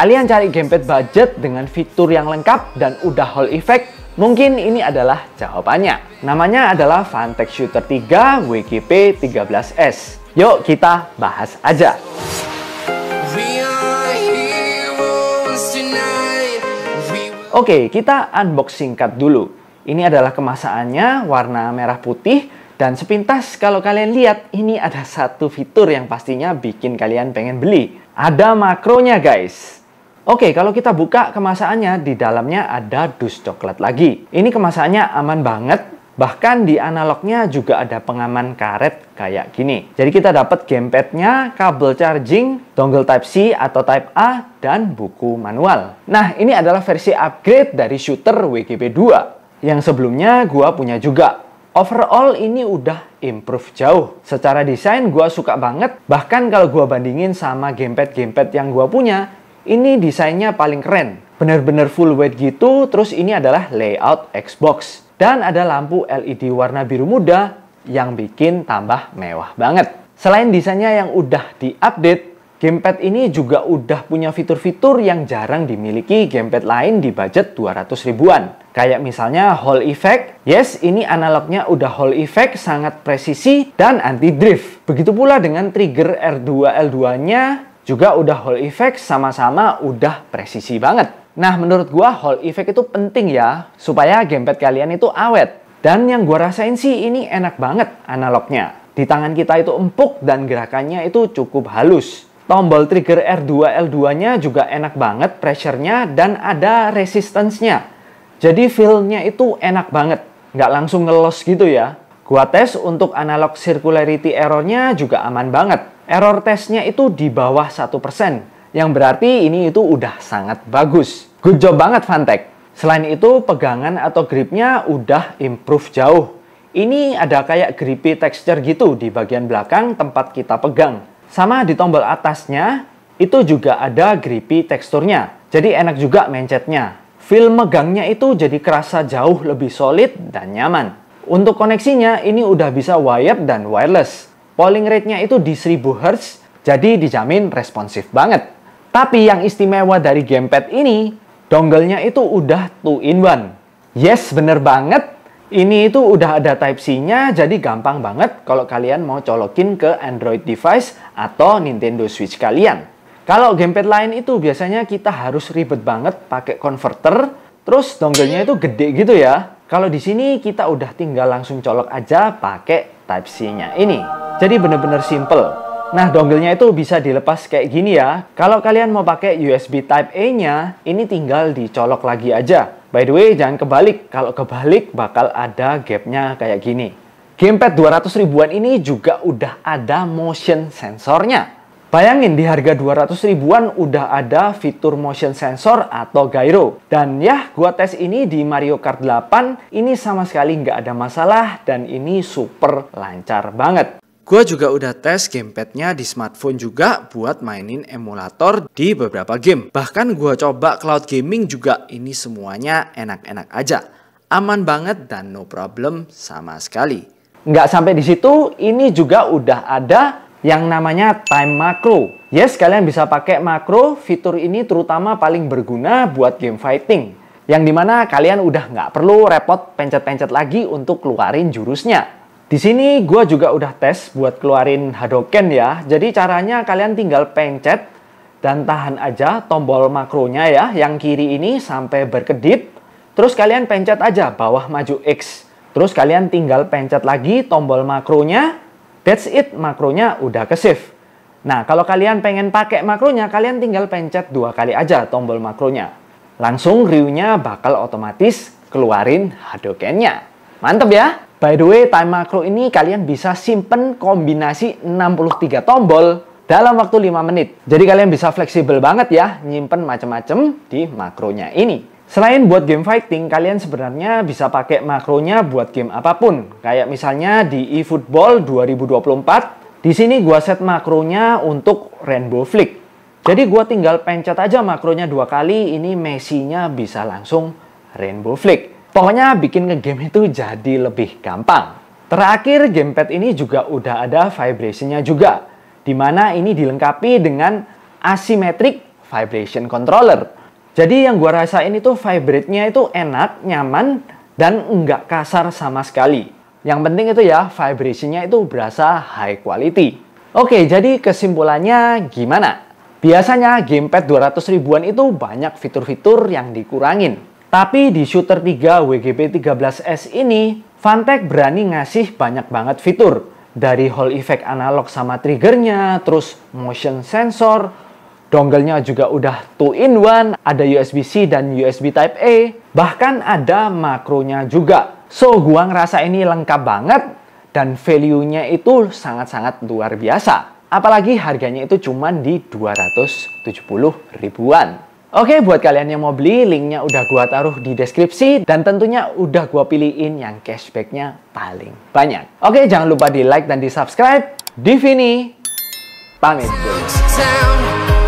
Kalian cari gamepad budget dengan fitur yang lengkap dan udah Hall Effect? Mungkin ini adalah jawabannya. Namanya adalah Fantech Shooter 3 WKP 13S. Yuk kita bahas aja. Oke, kita unboxing singkat dulu. Ini adalah kemasaannya, warna merah putih, dan sepintas kalau kalian lihat, ini ada satu fitur yang pastinya bikin kalian pengen beli. Ada makronya guys. Oke, kalau kita buka kemasannya, di dalamnya ada dus coklat lagi. Ini kemasannya aman banget, bahkan di analognya juga ada pengaman karet kayak gini. Jadi kita dapat gamepadnya, kabel charging, dongle Type-C atau Type-A, dan buku manual. Nah, ini adalah versi upgrade dari shooter WGP2, yang sebelumnya gua punya juga. Overall ini udah improve jauh. Secara desain gua suka banget, bahkan kalau gua bandingin sama gamepad-gamepad yang gua punya, ini desainnya paling keren, bener-bener full white gitu, terus ini adalah layout Xbox. Dan ada lampu LED warna biru muda yang bikin tambah mewah banget. Selain desainnya yang udah diupdate, Gamepad ini juga udah punya fitur-fitur yang jarang dimiliki gamepad lain di budget 200 ribuan. Kayak misalnya Hall Effect, yes ini analognya udah Hall Effect, sangat presisi dan anti-drift. Begitu pula dengan trigger R2 L2-nya juga udah Hall effect sama-sama udah presisi banget. Nah, menurut gua Hall effect itu penting ya supaya gamepad kalian itu awet. Dan yang gua rasain sih ini enak banget analognya. Di tangan kita itu empuk dan gerakannya itu cukup halus. Tombol trigger R2 L2-nya juga enak banget pressure-nya dan ada resistance-nya. Jadi feel-nya itu enak banget. Nggak langsung ngelos gitu ya. Gua tes untuk analog circularity errornya juga aman banget. Error tesnya itu di bawah satu persen, yang berarti ini itu udah sangat bagus. Good job banget Fantech. Selain itu, pegangan atau gripnya udah improve jauh. Ini ada kayak grippy texture gitu di bagian belakang tempat kita pegang. Sama di tombol atasnya, itu juga ada grippy teksturnya. Jadi enak juga mencetnya. Feel megangnya itu jadi kerasa jauh lebih solid dan nyaman. Untuk koneksinya ini udah bisa wired dan wireless. Polling rate-nya itu di 1000 Hz, jadi dijamin responsif banget. Tapi yang istimewa dari gamepad ini, dongle-nya itu udah 2-in-1. Yes, bener banget. Ini itu udah ada Type-C-nya, jadi gampang banget kalau kalian mau colokin ke Android device atau Nintendo Switch kalian. Kalau gamepad lain itu biasanya kita harus ribet banget pakai converter, terus dongle-nya itu gede gitu ya. Kalau di sini kita udah tinggal langsung colok aja pakai Type-C-nya ini. Jadi bener-bener simple. Nah, dongle-nya itu bisa dilepas kayak gini ya. Kalau kalian mau pakai USB Type-A-nya, ini tinggal dicolok lagi aja. By the way, jangan kebalik. Kalau kebalik, bakal ada gap-nya kayak gini. Gamepad 200 ribuan ini juga udah ada motion sensornya. Bayangin di harga 200 ribuan udah ada fitur motion sensor atau gyro. Dan ya, gua tes ini di Mario Kart 8, ini sama sekali nggak ada masalah dan ini super lancar banget. Gua juga udah tes gamepadnya di smartphone juga buat mainin emulator di beberapa game. Bahkan gua coba cloud gaming juga, ini semuanya enak-enak aja. Aman banget dan no problem sama sekali. Nggak sampai di situ, ini juga udah ada yang namanya time macro. Yes, kalian bisa pakai macro. Fitur ini terutama paling berguna buat game fighting. Yang dimana kalian udah nggak perlu repot pencet-pencet lagi untuk keluarin jurusnya. Di sini gue juga udah tes buat keluarin Hadoken ya. Jadi caranya kalian tinggal pencet dan tahan aja tombol makronya ya. Yang kiri ini sampai berkedip. Terus kalian pencet aja bawah maju X. Terus kalian tinggal pencet lagi tombol makronya That's it, makronya udah ke save. Nah, kalau kalian pengen pakai makronya, kalian tinggal pencet dua kali aja tombol makronya. Langsung ryu bakal otomatis keluarin Hadoken-nya. Mantep ya? By the way, time makro ini kalian bisa simpen kombinasi 63 tombol dalam waktu 5 menit. Jadi kalian bisa fleksibel banget ya nyimpen macem-macem di makronya ini. Selain buat game fighting, kalian sebenarnya bisa pakai makronya buat game apapun. Kayak misalnya di eFootball 2024, di sini gua set makronya untuk Rainbow Flick. Jadi gua tinggal pencet aja makronya dua kali, ini messi bisa langsung Rainbow Flick. Pokoknya bikin ngegame itu jadi lebih gampang. Terakhir, gamepad ini juga udah ada vibrationnya nya juga, dimana ini dilengkapi dengan asimetrik vibration controller. Jadi yang gua rasain itu vibrate-nya itu enak, nyaman, dan nggak kasar sama sekali. Yang penting itu ya, vibrationnya itu berasa high quality. Oke, jadi kesimpulannya gimana? Biasanya gamepad 200 ribuan itu banyak fitur-fitur yang dikurangin. Tapi di Shooter 3 WGP 13S ini, Fantech berani ngasih banyak banget fitur. Dari Hall Effect analog sama triggernya, terus motion sensor, Dongle-nya juga udah 2 in 1, ada USB-C dan USB Type A, bahkan ada makronya juga. So, gua ngerasa ini lengkap banget dan value-nya itu sangat-sangat luar biasa. Apalagi harganya itu cuma di 270 ribuan. Oke, buat kalian yang mau beli, linknya udah gua taruh di deskripsi dan tentunya udah gua pilihin yang cashbacknya paling banyak. Oke, jangan lupa di like dan di subscribe. Divini, pamit dulu.